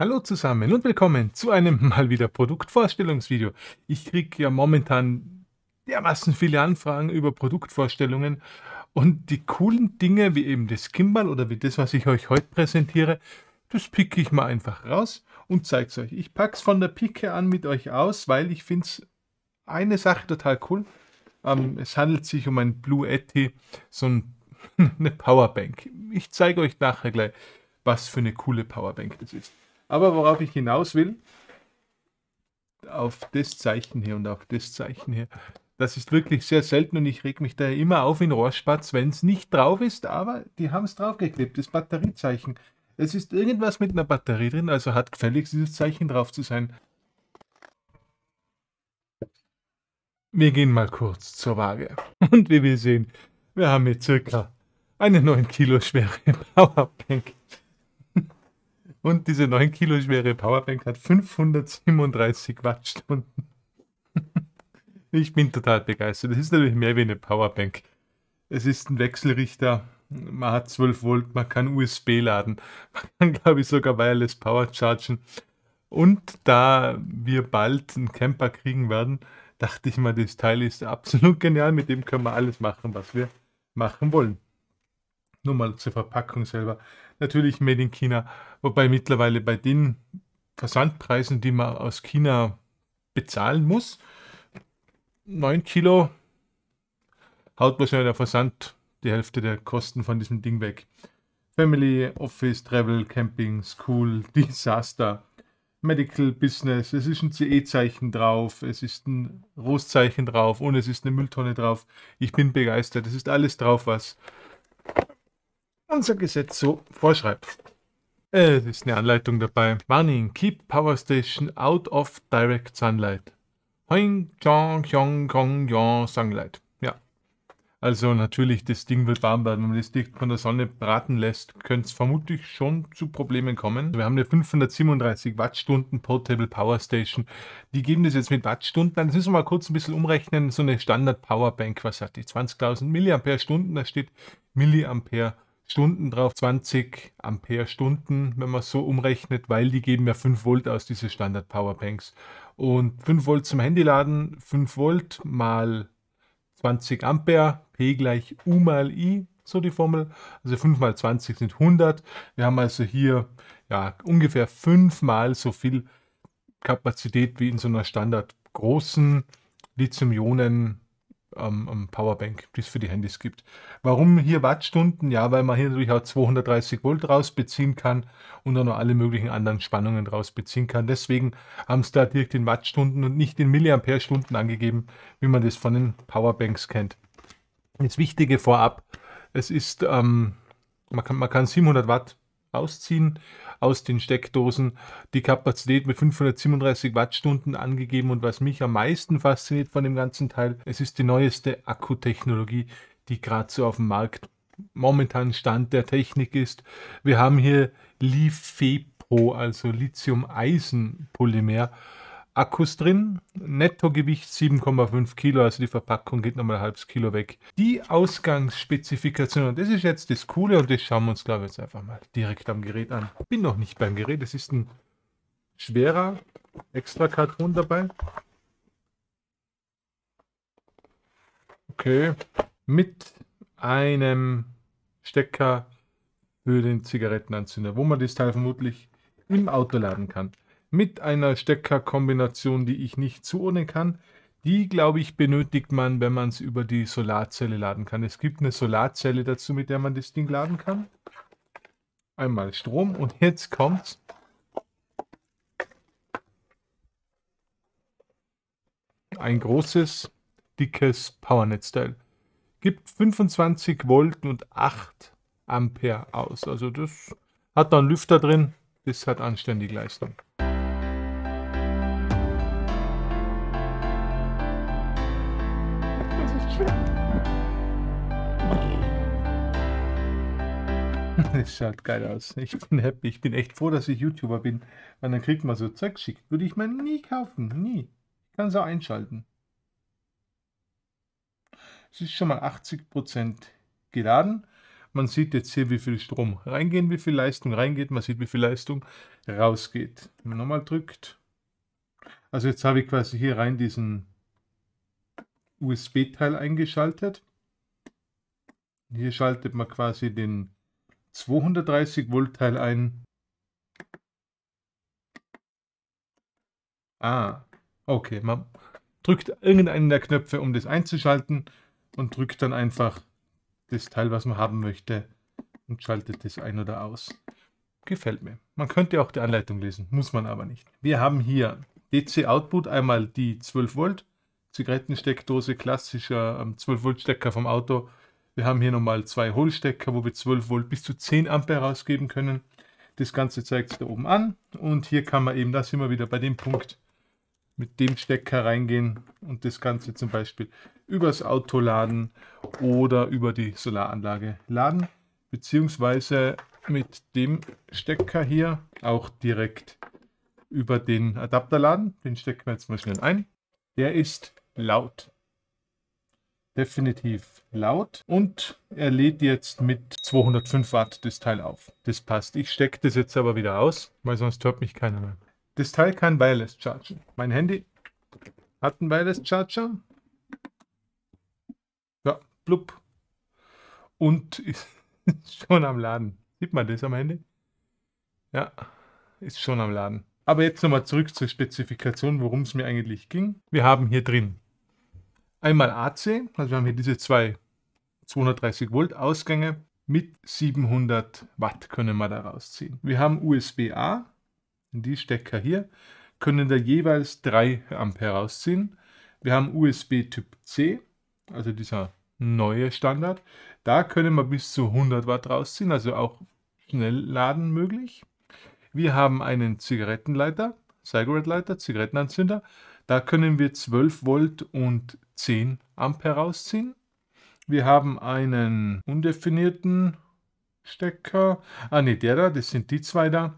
Hallo zusammen und willkommen zu einem mal wieder Produktvorstellungsvideo. Ich kriege ja momentan dermaßen viele Anfragen über Produktvorstellungen und die coolen Dinge wie eben das Kimball oder wie das, was ich euch heute präsentiere, das picke ich mal einfach raus und zeige es euch. Ich packe es von der Picke an mit euch aus, weil ich finde es eine Sache total cool. Ähm, es handelt sich um ein Blue Etty, so ein, eine Powerbank. Ich zeige euch nachher gleich, was für eine coole Powerbank das ist. Aber worauf ich hinaus will, auf das Zeichen hier und auf das Zeichen hier, das ist wirklich sehr selten und ich reg mich daher immer auf in Rohrspatz, wenn es nicht drauf ist, aber die haben es draufgeklebt, das Batteriezeichen. Es ist irgendwas mit einer Batterie drin, also hat gefälligst dieses Zeichen drauf zu sein. Wir gehen mal kurz zur Waage. Und wie wir sehen, wir haben jetzt circa eine 9 Kilo schwere Powerbank und diese 9 Kilo schwere Powerbank hat 537 Wattstunden. ich bin total begeistert. Das ist natürlich mehr wie eine Powerbank. Es ist ein Wechselrichter. Man hat 12 Volt, man kann USB laden. Man kann, glaube ich, sogar Wireless Power chargen. Und da wir bald einen Camper kriegen werden, dachte ich mal, das Teil ist absolut genial. Mit dem können wir alles machen, was wir machen wollen nur mal zur Verpackung selber. Natürlich made in China, wobei mittlerweile bei den Versandpreisen, die man aus China bezahlen muss, 9 Kilo haut wahrscheinlich der Versand die Hälfte der Kosten von diesem Ding weg. Family, Office, Travel, Camping, School, Disaster, Medical Business, es ist ein CE-Zeichen drauf, es ist ein Rostzeichen drauf und es ist eine Mülltonne drauf. Ich bin begeistert, es ist alles drauf, was unser Gesetz so vorschreibt. Es ist eine Anleitung dabei. Warning, keep power station out of direct sunlight. Hoing, chong, chong, kong, yong, sunlight. Ja. Also natürlich, das Ding wird warm werden. Wenn man das dicht von der Sonne braten lässt, könnte es vermutlich schon zu Problemen kommen. Wir haben eine 537 Wattstunden Portable Power Station. Die geben das jetzt mit Wattstunden an. Das müssen wir mal kurz ein bisschen umrechnen. So eine Standard Powerbank, was hat die? 20.000 mAh, da steht Milliampere Stunden drauf, 20 Ampere Stunden, wenn man so umrechnet, weil die geben ja 5 Volt aus, diese Standard Powerbanks. Und 5 Volt zum Handy laden, 5 Volt mal 20 Ampere, P gleich U mal I, so die Formel. Also 5 mal 20 sind 100. Wir haben also hier ja, ungefähr mal so viel Kapazität wie in so einer standard großen Lithium-Ionen ähm, Powerbank, die es für die Handys gibt. Warum hier Wattstunden? Ja, weil man hier natürlich auch 230 Volt rausbeziehen kann und auch noch alle möglichen anderen Spannungen rausbeziehen kann. Deswegen haben sie da direkt in Wattstunden und nicht in Milliampere-Stunden angegeben, wie man das von den Powerbanks kennt. Das Wichtige vorab, es ist, ähm, man, kann, man kann 700 Watt rausziehen aus den Steckdosen. Die Kapazität mit 537 Wattstunden angegeben und was mich am meisten fasziniert von dem ganzen Teil, es ist die neueste Akkutechnologie, die gerade so auf dem Markt momentan Stand der Technik ist. Wir haben hier LiFePO, also Lithium-Eisen-Polymer. Akkus drin. Nettogewicht 7,5 Kilo, also die Verpackung geht nochmal ein halbes Kilo weg. Die Ausgangsspezifikation, und das ist jetzt das Coole und das schauen wir uns, glaube ich, jetzt einfach mal direkt am Gerät an. Bin noch nicht beim Gerät, es ist ein schwerer extra Karton dabei. Okay, mit einem Stecker für den Zigarettenanzünder, wo man das Teil vermutlich im Auto laden kann mit einer Steckerkombination, die ich nicht zuordnen kann. Die, glaube ich, benötigt man, wenn man es über die Solarzelle laden kann. Es gibt eine Solarzelle dazu, mit der man das Ding laden kann. Einmal Strom und jetzt kommt's. Ein großes, dickes Powernetz-Teil. Gibt 25 Volt und 8 Ampere aus. Also das hat dann Lüfter drin. Das hat anständige Leistung. Es schaut geil aus. Ich bin happy. Ich bin echt froh, dass ich YouTuber bin. Weil dann kriegt man so Zeug geschickt. Würde ich mir nie kaufen. Nie. Ich kann es auch einschalten. Es ist schon mal 80% geladen. Man sieht jetzt hier, wie viel Strom reingeht, wie viel Leistung reingeht. Man sieht, wie viel Leistung rausgeht. Wenn man nochmal drückt. Also jetzt habe ich quasi hier rein diesen USB-Teil eingeschaltet. Hier schaltet man quasi den 230 Volt Teil ein. Ah, okay. Man drückt irgendeinen der Knöpfe, um das einzuschalten und drückt dann einfach das Teil, was man haben möchte und schaltet das ein oder aus. Gefällt mir. Man könnte auch die Anleitung lesen, muss man aber nicht. Wir haben hier DC Output, einmal die 12 Volt Zigarettensteckdose, klassischer 12 ähm, Volt Stecker vom Auto wir haben hier nochmal zwei Hohlstecker, wo wir 12 Volt bis zu 10 Ampere rausgeben können. Das Ganze zeigt sich da oben an und hier kann man eben, da sind wir wieder bei dem Punkt, mit dem Stecker reingehen und das Ganze zum Beispiel übers Auto laden oder über die Solaranlage laden, beziehungsweise mit dem Stecker hier auch direkt über den Adapter laden. Den stecken wir jetzt mal schnell ein. Der ist laut definitiv laut und er lädt jetzt mit 205 Watt das Teil auf. Das passt. Ich stecke das jetzt aber wieder aus, weil sonst hört mich keiner mehr. Das Teil kann Wireless chargen. Mein Handy hat einen Wireless Charger. Ja, blub. Und ist schon am Laden. Sieht man das am Handy? Ja, ist schon am Laden. Aber jetzt nochmal zurück zur Spezifikation, worum es mir eigentlich ging. Wir haben hier drin Einmal AC, also wir haben hier diese zwei 230 Volt Ausgänge mit 700 Watt können wir da rausziehen. Wir haben USB-A, die Stecker hier, können da jeweils 3 Ampere rausziehen. Wir haben USB Typ C, also dieser neue Standard. Da können wir bis zu 100 Watt rausziehen, also auch schnell laden möglich. Wir haben einen Zigarettenleiter, Cigarette-Leiter, Zigarettenanzünder. Da können wir 12 Volt und 10 Ampere rausziehen. Wir haben einen undefinierten Stecker. Ah ne, der da, das sind die zwei da.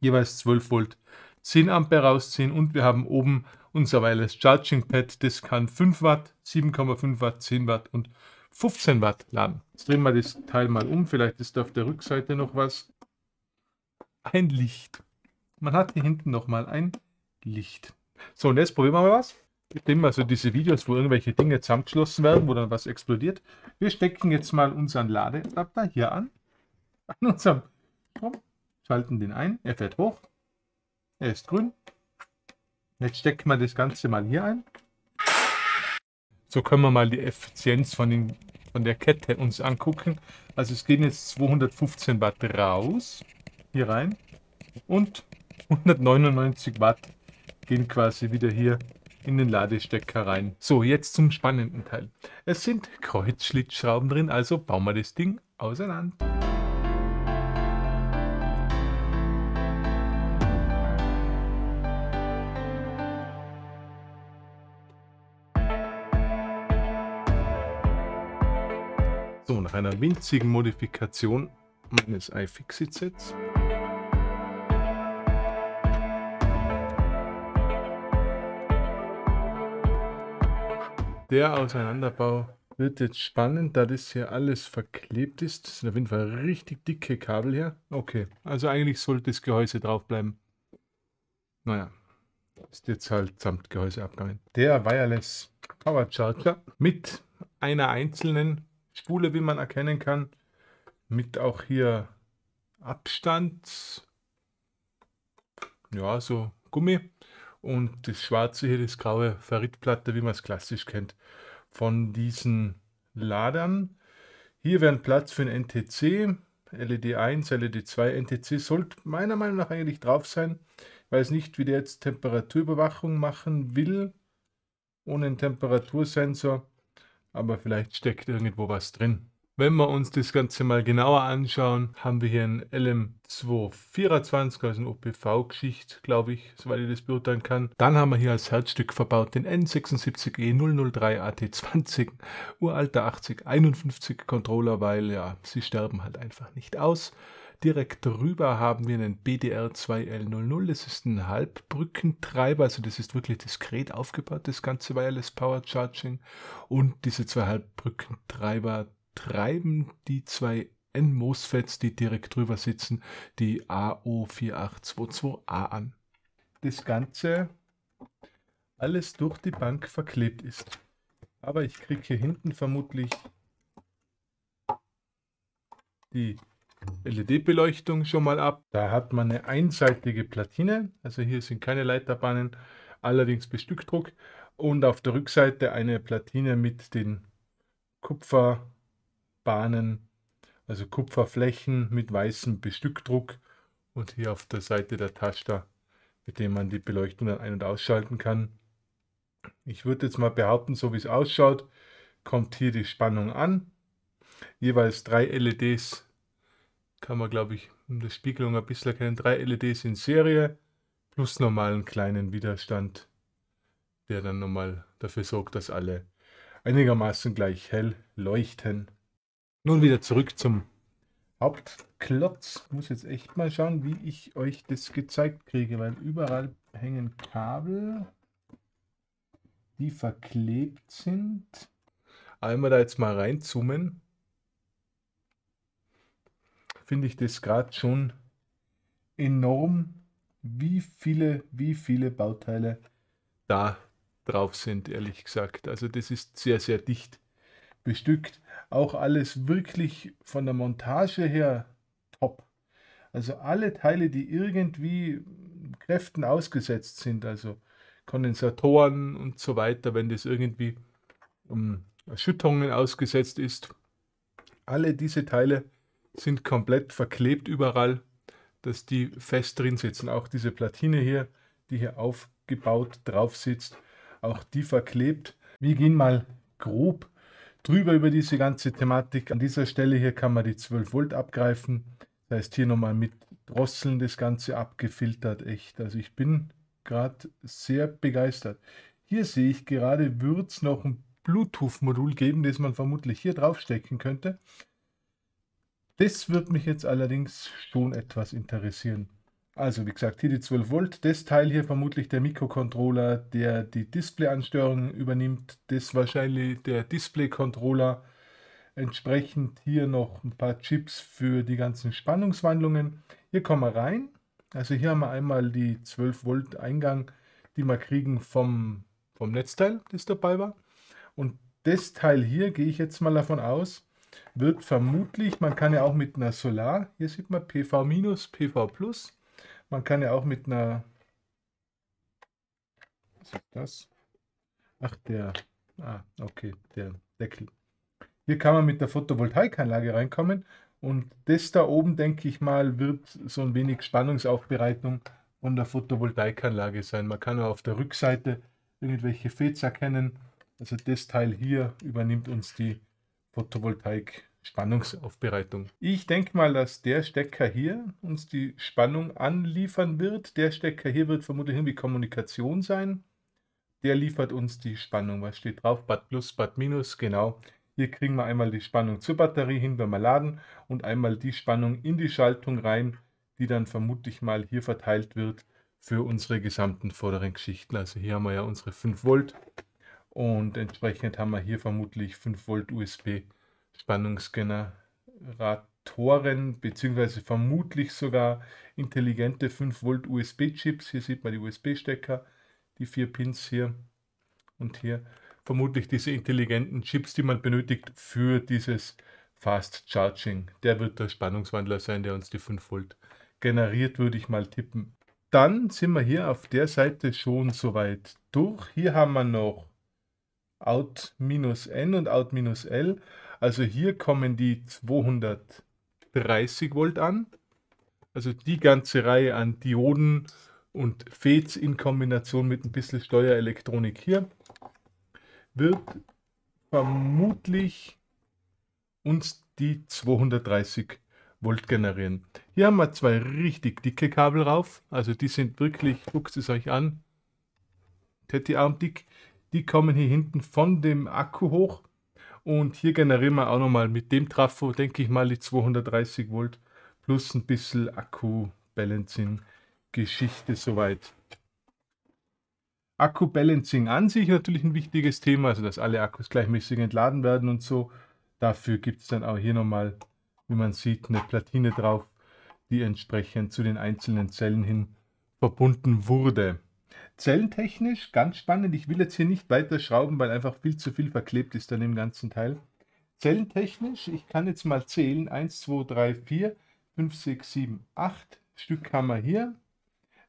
Jeweils 12 Volt 10 Ampere rausziehen und wir haben oben unser Wireless Charging Pad. Das kann 5 Watt, 7,5 Watt, 10 Watt und 15 Watt laden. Jetzt drehen wir das Teil mal um. Vielleicht ist da auf der Rückseite noch was. Ein Licht. Man hat hier hinten nochmal ein Licht. So, und jetzt probieren wir mal was. Stimmt, also diese Videos, wo irgendwelche Dinge zusammengeschlossen werden, wo dann was explodiert. Wir stecken jetzt mal unseren Ladeadapter hier an. An unserem Strom. Schalten den ein. Er fährt hoch. Er ist grün. Jetzt stecken wir das Ganze mal hier ein. So können wir mal die Effizienz von, den, von der Kette uns angucken. Also es gehen jetzt 215 Watt raus. Hier rein. Und 199 Watt gehen quasi wieder hier in den Ladestecker rein. So, jetzt zum spannenden Teil. Es sind Kreuzschlitzschrauben drin, also bauen wir das Ding auseinander. So, nach einer winzigen Modifikation meines iFixit-Sets der Auseinanderbau wird jetzt spannend, da das hier alles verklebt ist. Das sind auf jeden Fall richtig dicke Kabel hier. Okay, also eigentlich sollte das Gehäuse drauf bleiben. Naja, ist jetzt halt samt Gehäuse abgegangen. Der Wireless Power Charger mit einer einzelnen Spule, wie man erkennen kann. Mit auch hier Abstand. Ja, so Gummi. Und das schwarze hier, das graue Ferritplatte, wie man es klassisch kennt, von diesen Ladern. Hier wäre ein Platz für ein NTC, LED1, LED2, NTC sollte meiner Meinung nach eigentlich drauf sein. Ich weiß nicht, wie der jetzt Temperaturüberwachung machen will, ohne einen Temperatursensor, aber vielleicht steckt irgendwo was drin. Wenn wir uns das Ganze mal genauer anschauen, haben wir hier ein LM224, also eine OPV-Geschicht, glaube ich, soweit ich das beurteilen kann. Dann haben wir hier als Herzstück verbaut den N76E003 e AT20, uralter 8051 Controller, weil ja, sie sterben halt einfach nicht aus. Direkt drüber haben wir einen BDR2L00. Das ist ein Halbbrückentreiber, also das ist wirklich diskret aufgebaut, das ganze Wireless Power Charging. Und diese zwei Halbbrückentreiber treiben die zwei N-MOSFETs, die direkt drüber sitzen, die AO4822A an. Das Ganze alles durch die Bank verklebt ist. Aber ich kriege hier hinten vermutlich die LED-Beleuchtung schon mal ab. Da hat man eine einseitige Platine, also hier sind keine Leiterbahnen, allerdings Bestückdruck. Und auf der Rückseite eine Platine mit den Kupfer- Bahnen, also Kupferflächen mit weißem Bestückdruck und hier auf der Seite der Taster, mit dem man die Beleuchtung dann ein- und ausschalten kann. Ich würde jetzt mal behaupten, so wie es ausschaut, kommt hier die Spannung an. Jeweils drei LEDs kann man, glaube ich, in der Spiegelung ein bisschen erkennen. Drei LEDs in Serie plus normalen kleinen Widerstand, der dann nochmal dafür sorgt, dass alle einigermaßen gleich hell leuchten. Nun wieder zurück zum Hauptklotz. Ich muss jetzt echt mal schauen, wie ich euch das gezeigt kriege, weil überall hängen Kabel, die verklebt sind. Einmal da jetzt mal reinzoomen, finde ich das gerade schon enorm, wie viele, wie viele Bauteile da drauf sind, ehrlich gesagt. Also das ist sehr, sehr dicht bestückt. Auch alles wirklich von der Montage her top. Also alle Teile, die irgendwie Kräften ausgesetzt sind, also Kondensatoren und so weiter, wenn das irgendwie um ähm, Erschütterungen ausgesetzt ist, alle diese Teile sind komplett verklebt überall, dass die fest drin sitzen. Auch diese Platine hier, die hier aufgebaut drauf sitzt, auch die verklebt. Wir gehen mal grob drüber über diese ganze Thematik. An dieser Stelle hier kann man die 12 Volt abgreifen. Das heißt, hier nochmal mit Drosseln das Ganze abgefiltert. Echt, also ich bin gerade sehr begeistert. Hier sehe ich gerade, wird es noch ein Bluetooth-Modul geben, das man vermutlich hier draufstecken könnte. Das wird mich jetzt allerdings schon etwas interessieren. Also wie gesagt, hier die 12 Volt, das Teil hier vermutlich der Mikrocontroller, der die Display-Ansteuerung übernimmt, das wahrscheinlich der Display-Controller, entsprechend hier noch ein paar Chips für die ganzen Spannungswandlungen. Hier kommen wir rein, also hier haben wir einmal die 12 Volt Eingang, die wir kriegen vom, vom Netzteil, das dabei war. Und das Teil hier, gehe ich jetzt mal davon aus, wird vermutlich, man kann ja auch mit einer Solar, hier sieht man PV-, PV+, man kann ja auch mit einer. Was ist das? Ach, der. Ah, okay, der Deckel. Hier kann man mit der Photovoltaikanlage reinkommen und das da oben, denke ich mal, wird so ein wenig Spannungsaufbereitung von der Photovoltaikanlage sein. Man kann auch auf der Rückseite irgendwelche Fäden erkennen. Also das Teil hier übernimmt uns die Photovoltaik Spannungsaufbereitung. Ich denke mal, dass der Stecker hier uns die Spannung anliefern wird. Der Stecker hier wird vermutlich irgendwie Kommunikation sein. Der liefert uns die Spannung. Was steht drauf? Bad plus, Bad minus, genau. Hier kriegen wir einmal die Spannung zur Batterie hin, wenn wir laden, und einmal die Spannung in die Schaltung rein, die dann vermutlich mal hier verteilt wird für unsere gesamten vorderen Geschichten. Also hier haben wir ja unsere 5 Volt und entsprechend haben wir hier vermutlich 5 Volt USB Spannungsgeneratoren beziehungsweise vermutlich sogar intelligente 5 Volt USB-Chips. Hier sieht man die USB-Stecker, die vier Pins hier und hier. Vermutlich diese intelligenten Chips, die man benötigt für dieses Fast Charging. Der wird der Spannungswandler sein, der uns die 5 Volt generiert, würde ich mal tippen. Dann sind wir hier auf der Seite schon soweit durch. Hier haben wir noch Out-N und Out-L also hier kommen die 230 Volt an. Also die ganze Reihe an Dioden und FETs in Kombination mit ein bisschen Steuerelektronik hier wird vermutlich uns die 230 Volt generieren. Hier haben wir zwei richtig dicke Kabel rauf, also die sind wirklich, guckt es euch an, Tetti dick. Die kommen hier hinten von dem Akku hoch und hier generieren wir auch nochmal mit dem Trafo, denke ich mal, die 230 Volt plus ein bisschen Akku-Balancing-Geschichte soweit. Akku-Balancing an sich natürlich ein wichtiges Thema, also dass alle Akkus gleichmäßig entladen werden und so. Dafür gibt es dann auch hier nochmal, wie man sieht, eine Platine drauf, die entsprechend zu den einzelnen Zellen hin verbunden wurde. Zellentechnisch ganz spannend. Ich will jetzt hier nicht weiter schrauben, weil einfach viel zu viel verklebt ist an dem ganzen Teil. Zellentechnisch, ich kann jetzt mal zählen. 1, 2, 3, 4, 5, 6, 7, 8 Stück haben wir hier.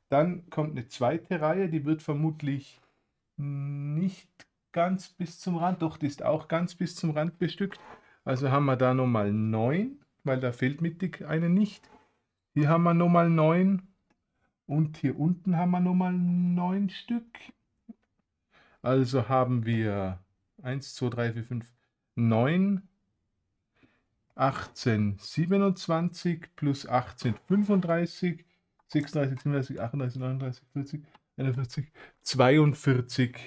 Dann kommt eine zweite Reihe, die wird vermutlich nicht ganz bis zum Rand, doch die ist auch ganz bis zum Rand bestückt. Also haben wir da nochmal 9, weil da fehlt mittig eine nicht. Hier haben wir nochmal 9 und hier unten haben wir nochmal neun Stück. Also haben wir 1, 2, 3, 4, 5, 9, 18, 27 plus 18, 35, 36, 37, 38, 39, 40, 41, 42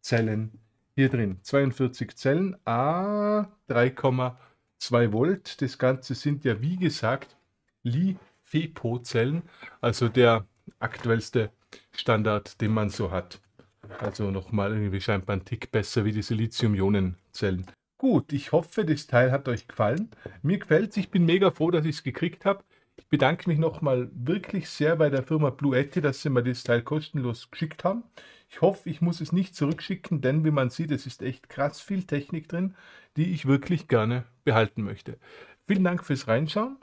Zellen hier drin. 42 Zellen, A, 3,2 Volt. Das Ganze sind ja, wie gesagt, li fepo zellen also der aktuellste Standard, den man so hat. Also nochmal irgendwie scheinbar ein Tick besser wie diese Lithium-Ionen-Zellen. Gut, ich hoffe, das Teil hat euch gefallen. Mir gefällt es. Ich bin mega froh, dass ich es gekriegt habe. Ich bedanke mich nochmal wirklich sehr bei der Firma Blue Eti, dass sie mir das Teil kostenlos geschickt haben. Ich hoffe, ich muss es nicht zurückschicken, denn wie man sieht, es ist echt krass viel Technik drin, die ich wirklich gerne behalten möchte. Vielen Dank fürs Reinschauen.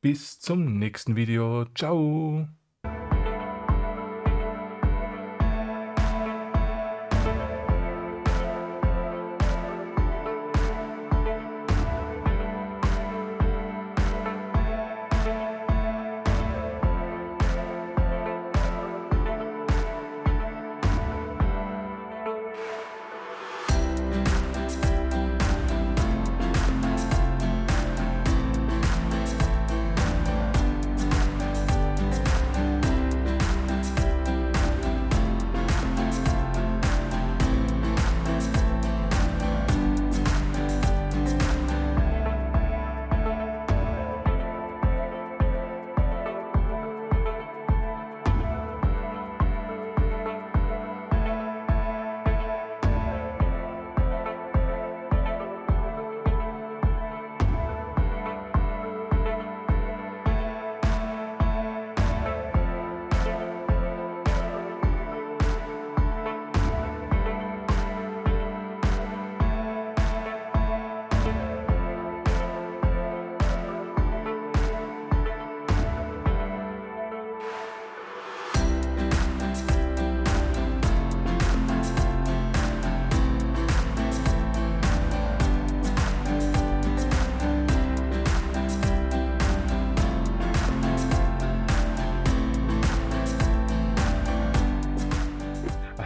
Bis zum nächsten Video. Ciao.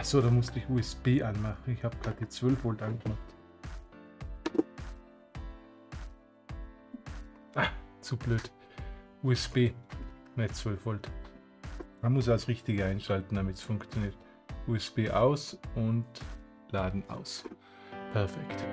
Achso, da musste ich USB anmachen. Ich habe gerade die 12 Volt angemacht. Ah, zu blöd. USB, nicht 12 Volt. Man muss das Richtige einschalten, damit es funktioniert. USB aus und Laden aus. Perfekt.